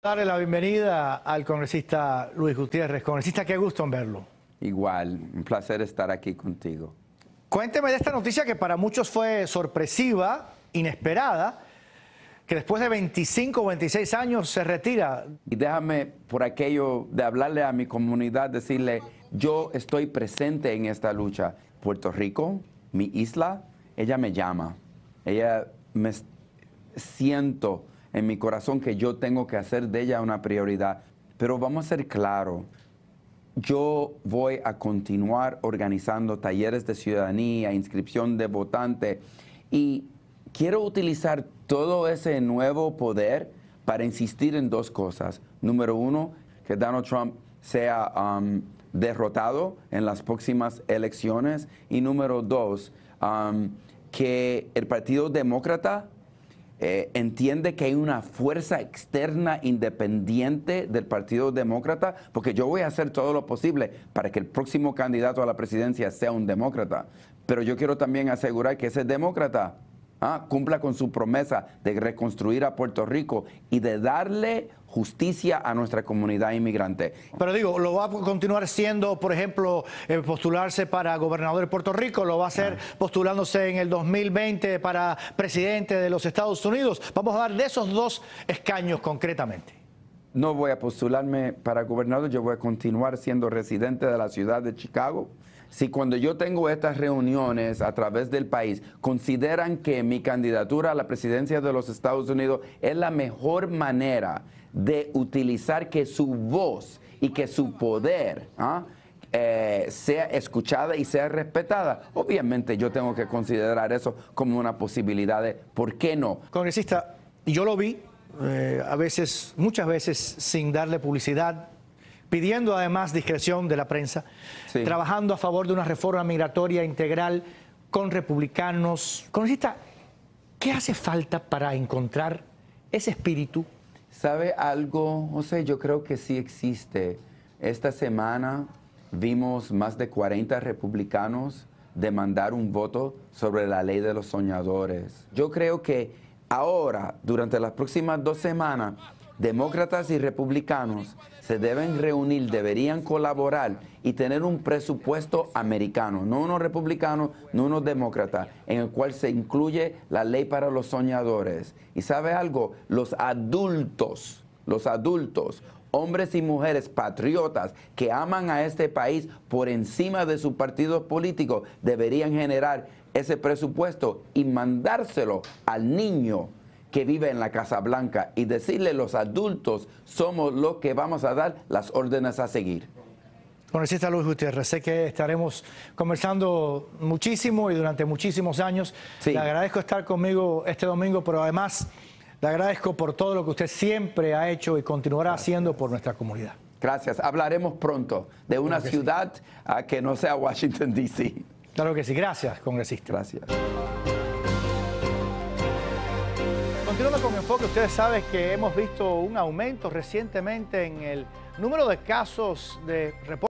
Darle la bienvenida al congresista Luis Gutiérrez. Congresista, qué gusto en verlo. Igual, un placer estar aquí contigo. Cuénteme de esta noticia que para muchos fue sorpresiva, inesperada, que después de 25 o 26 años se retira. Y déjame por aquello de hablarle a mi comunidad, decirle, yo estoy presente en esta lucha. Puerto Rico, mi isla, ella me llama, ella me siento en mi corazón que yo tengo que hacer de ella una prioridad. Pero vamos a ser claros, yo voy a continuar organizando talleres de ciudadanía, inscripción de votante y quiero utilizar todo ese nuevo poder para insistir en dos cosas. Número uno, que Donald Trump sea um, derrotado en las próximas elecciones. Y número dos, um, que el Partido Demócrata eh, entiende que hay una fuerza externa independiente del Partido Demócrata, porque yo voy a hacer todo lo posible para que el próximo candidato a la presidencia sea un demócrata, pero yo quiero también asegurar que ese demócrata Ah, cumpla con su promesa de reconstruir a Puerto Rico y de darle justicia a nuestra comunidad inmigrante. Pero digo, lo va a continuar siendo, por ejemplo, eh, postularse para gobernador de Puerto Rico, lo va a hacer postulándose en el 2020 para presidente de los Estados Unidos. Vamos a dar de esos dos escaños concretamente. No voy a postularme para gobernador, yo voy a continuar siendo residente de la ciudad de Chicago si cuando yo tengo estas reuniones a través del país, consideran que mi candidatura a la presidencia de los Estados Unidos es la mejor manera de utilizar que su voz y que su poder ¿ah? eh, sea escuchada y sea respetada. Obviamente yo tengo que considerar eso como una posibilidad de, ¿por qué no? Congresista, yo lo vi eh, a veces, muchas veces sin darle publicidad, pidiendo además discreción de la prensa, trabajando a favor de una reforma migratoria integral con republicanos. CONOCISTA, ¿qué hace falta para encontrar ese espíritu? ¿Sabe algo, José? Yo creo que sí existe. Esta semana vimos más de 40 republicanos demandar un voto sobre la ley de los soñadores. Yo creo que ahora, durante las próximas dos semanas, demócratas y republicanos se deben reunir, deberían colaborar y tener un presupuesto americano, no uno republicano, no unos demócrata, en el cual se incluye la ley para los soñadores. Y sabe algo, los adultos, los adultos, hombres y mujeres patriotas que aman a este país por encima de sus partidos políticos, deberían generar ese presupuesto y mandárselo al niño que vive en la Casa Blanca y decirle los adultos somos los que vamos a dar las órdenes a seguir. Congresista Luis Gutiérrez, sé que estaremos conversando muchísimo y durante muchísimos años. Le agradezco estar conmigo este domingo, pero además le agradezco por todo lo que usted siempre ha hecho y continuará haciendo por nuestra comunidad. Gracias. Hablaremos pronto de una ciudad a que no sea Washington, D.C. Claro que sí. Gracias, congresista. Gracias con enfoque, ustedes saben que hemos visto un aumento recientemente en el número de casos de reportes.